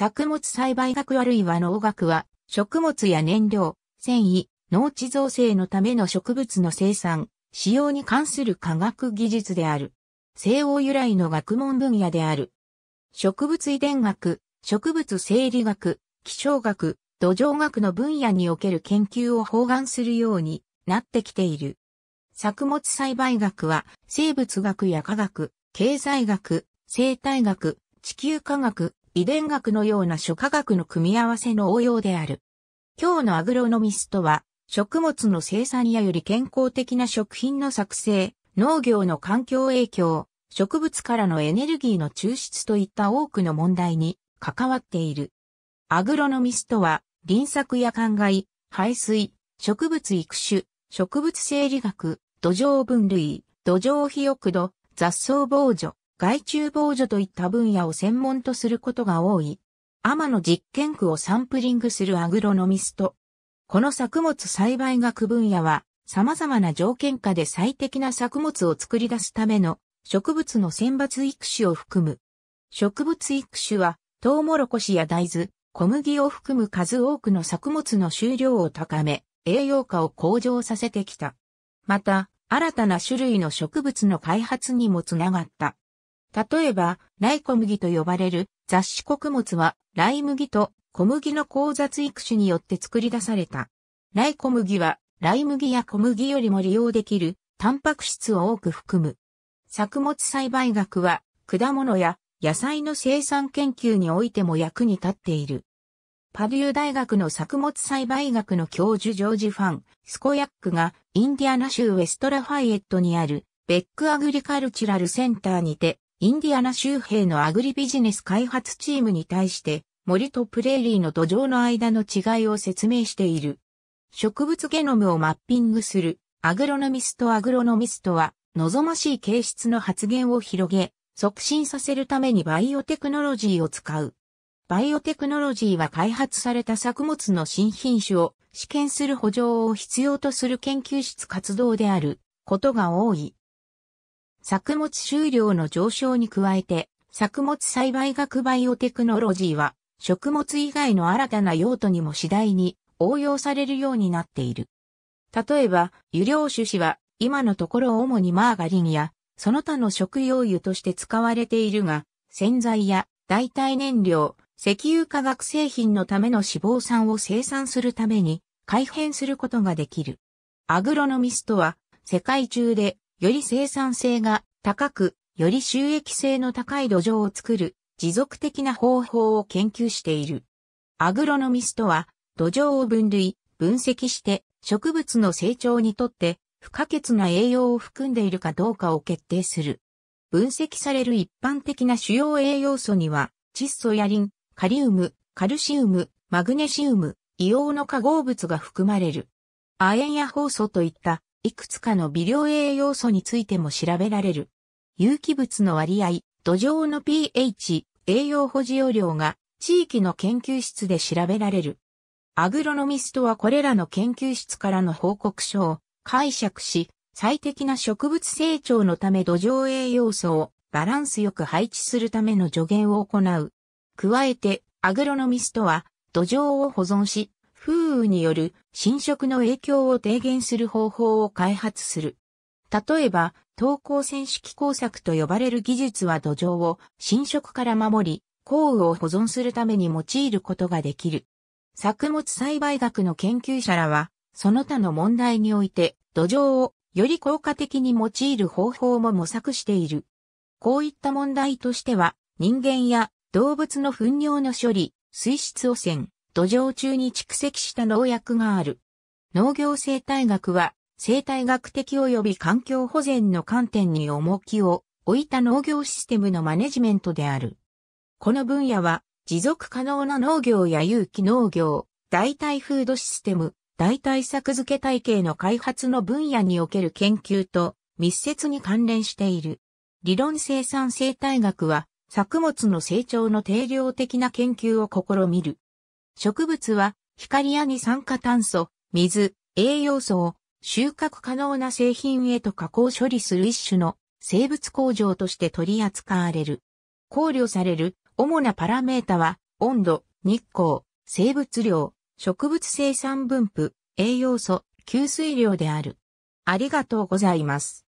作物栽培学あるいは農学は、食物や燃料、繊維、農地造成のための植物の生産、使用に関する科学技術である。西欧由来の学問分野である。植物遺伝学、植物生理学、気象学、土壌学の分野における研究を包含するようになってきている。作物栽培学は生物学や科学、経済学、生態学、地球科学、遺伝学のような諸科学の組み合わせの応用である。今日のアグロノミストは、食物の生産やより健康的な食品の作成、農業の環境影響、植物からのエネルギーの抽出といった多くの問題に関わっている。アグロノミストは、輪作や灌漑、排水、植物育種、植物生理学、土壌分類、土壌肥沃度、雑草防除、外虫防除といった分野を専門とすることが多い。天の実験区をサンプリングするアグロノミスト。この作物栽培学分野は、様々な条件下で最適な作物を作り出すための植物の選抜育種を含む。植物育種は、トウモロコシや大豆、小麦を含む数多くの作物の収量を高め、栄養価を向上させてきた。また、新たな種類の植物の開発にもつながった。例えば、ライ小麦と呼ばれる雑誌穀物は、ライ麦と小麦の交雑育種によって作り出された。ライ小麦は、ライ麦や小麦よりも利用できる、タンパク質を多く含む。作物栽培学は、果物や野菜の生産研究においても役に立っている。パデュー大学の作物栽培学の教授ジョージ・ファン、スコヤックがインディアナ州ウェストラファイエットにあるベックアグリカルチュラルセンターにてインディアナ州兵のアグリビジネス開発チームに対して森とプレーリーの土壌の間の違いを説明している。植物ゲノムをマッピングするアグロノミストアグロノミストは望ましい形質の発現を広げ促進させるためにバイオテクノロジーを使う。バイオテクノロジーは開発された作物の新品種を試験する補助を必要とする研究室活動であることが多い。作物収量の上昇に加えて、作物栽培学バイオテクノロジーは、食物以外の新たな用途にも次第に応用されるようになっている。例えば、油量種子は、今のところ主にマーガリンや、その他の食用油として使われているが、洗剤や代替燃料、石油化学製品のための脂肪酸を生産するために改変することができる。アグロノミストは世界中でより生産性が高く、より収益性の高い土壌を作る持続的な方法を研究している。アグロノミストは土壌を分類、分析して植物の成長にとって不可欠な栄養を含んでいるかどうかを決定する。分析される一般的な主要栄養素には窒素やリン、カリウム、カルシウム、マグネシウム、硫黄の化合物が含まれる。亜鉛や酵素といったいくつかの微量栄養素についても調べられる。有機物の割合、土壌の pH、栄養保持容量が地域の研究室で調べられる。アグロノミストはこれらの研究室からの報告書を解釈し、最適な植物成長のため土壌栄養素をバランスよく配置するための助言を行う。加えて、アグロノミストは土壌を保存し、風雨による侵食の影響を低減する方法を開発する。例えば、投降線式工作と呼ばれる技術は土壌を侵食から守り、降雨を保存するために用いることができる。作物栽培学の研究者らは、その他の問題において、土壌をより効果的に用いる方法も模索している。こういった問題としては、人間や動物の糞尿の処理、水質汚染、土壌中に蓄積した農薬がある。農業生態学は、生態学的及び環境保全の観点に重きを置いた農業システムのマネジメントである。この分野は、持続可能な農業や有機農業、代替フードシステム、代替作付け体系の開発の分野における研究と密接に関連している。理論生産生態学は、作物の成長の定量的な研究を試みる。植物は光や二酸化炭素、水、栄養素を収穫可能な製品へと加工処理する一種の生物工場として取り扱われる。考慮される主なパラメータは温度、日光、生物量、植物生産分布、栄養素、吸水量である。ありがとうございます。